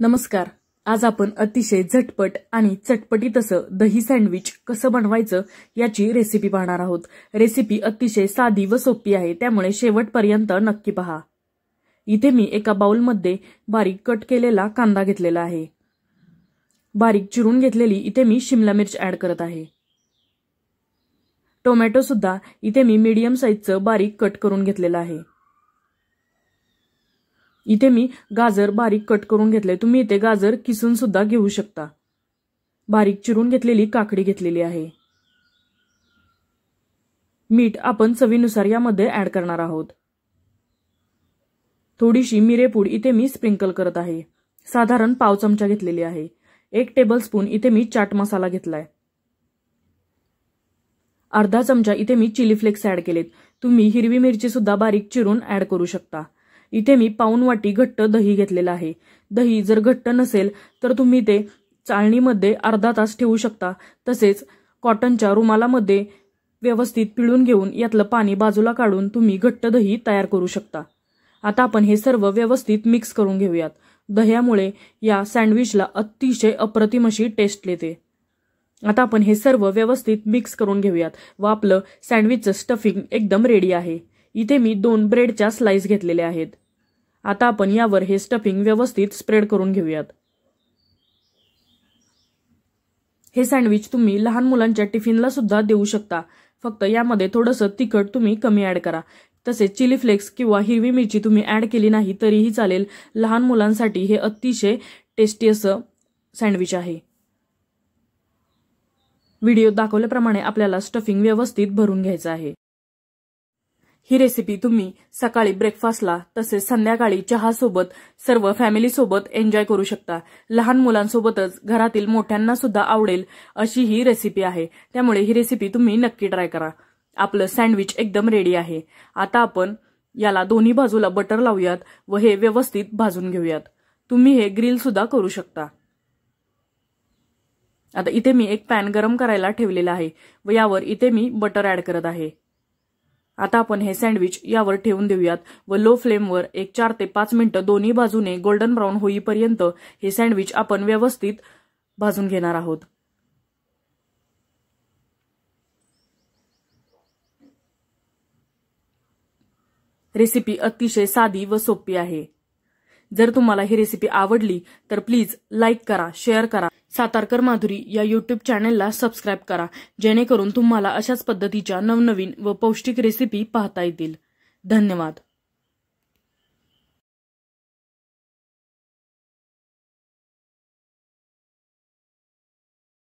नमस्कार आज आपण अतिशय झटपट आणि चटपटीत असं दही सँडविच कसं बनवायचं याची रेसिपी पाहणार आहोत रेसिपी अतिशय साधी व सोपी आहे त्यामुळे शेवटपर्यंत नक्की पहा इथे मी एका बाउलमध्ये बारीक कट केलेला कांदा घेतलेला आहे बारीक चिरून घेतलेली इथे मी शिमला मिर्च ऍड करत आहे टोमॅटो सुद्धा इथे मी मीडियम साईजचं बारीक कट करून घेतलेलं आहे इथे मी गाजर बारीक कट करून घेतले तुम्ही इथे गाजर किसून सुद्धा घेऊ शकता बारीक चिरून घेतलेली काकडी घेतलेली आहे मीठ आपण चवीनुसार यामध्ये ऍड करणार आहोत थोडीशी मिरेपूड इथे मी स्प्रिंकल करत आहे साधारण पाव चमचा घेतलेली आहे एक टेबलस्पून इथे मी चाट मसाला घेतलाय अर्धा चमचा इथे मी चिली फ्लेक्स ऍड केलेत तुम्ही हिरवी मिरची सुद्धा बारीक चिरून ऍड करू शकता इथे मी पाऊन वाटी घट्ट दही घेतलेलं आहे दही जर घट्ट नसेल तर तुम्ही ते चाळणीमध्ये अर्धा तास ठेवू शकता तसेच कॉटनच्या रुमालामध्ये व्यवस्थित पिळून घेऊन यातलं पाणी बाजूला काढून तुम्ही घट्ट दही तयार करू शकता आता आपण हे सर्व व्यवस्थित मिक्स करून घेऊयात दह्यामुळे या सँडविचला अतिशय अप्रतिम अशी टेस्ट येते आता आपण हे सर्व व्यवस्थित मिक्स करून घेऊयात व आपलं सँडविचचं स्टफिंग एकदम रेडी आहे इथे मी दोन ब्रेडच्या स्लाइस घेतलेल्या आहेत आता आपण यावर हे स्टफिंग व्यवस्थित स्प्रेड करून घेऊयात हे सँडविच तुम्ही लहान मुलांच्या टिफिनला सुद्धा देऊ शकता फक्त यामध्ये थोडंसं तिखट तुम्ही कमी ॲड करा तसेच चिली फ्लेक्स किंवा हिरवी मिरची तुम्ही ॲड केली नाही तरीही चालेल लहान मुलांसाठी हे अतिशय टेस्टी असं सँडविच आहे व्हिडिओ दाखवल्याप्रमाणे आपल्याला स्टफिंग व्यवस्थित भरून घ्यायचं आहे ही रेसिपी तुम्ही सकाळी ब्रेकफास्टला तसेच संध्याकाळी चहासोबत सर्व फॅमिलीसोबत एन्जॉय करू शकता लहान मुलांसोबतच घरातील मोठ्यांना सुद्धा आवडेल अशी ही रेसिपी आहे त्यामुळे ही रेसिपी तुम्ही नक्की ट्राय करा आपलं सँडविच एकदम रेडी आहे आता आपण याला दोन्ही बाजूला बटर लावूयात व हे व्यवस्थित भाजून घेऊयात तुम्ही हे ग्रिल सुद्धा करू शकता आता इथे मी एक पॅन गरम करायला ठेवलेला आहे व यावर इथे मी बटर ऍड करत आहे आता आपण हे सँडविच यावर ठेवून देऊयात व लो फ्लेमवर एक चार ते पाच मिनिटं दोन्ही बाजूने गोल्डन ब्राऊन होईपर्यंत हे सँडविच आपण व्यवस्थित भाजून घेणार आहोत रेसिपी अतिशय साधी व सोपी आहे जर तुम्हाला ही रेसिपी आवडली तर प्लीज लाईक करा शेअर करा सातारकर माधुरी या युट्यूब चॅनेलला सबस्क्राईब करा जेणेकरून तुम्हाला अशाच पद्धतीच्या नवनवीन व पौष्टिक रेसिपी पाहता येतील धन्यवाद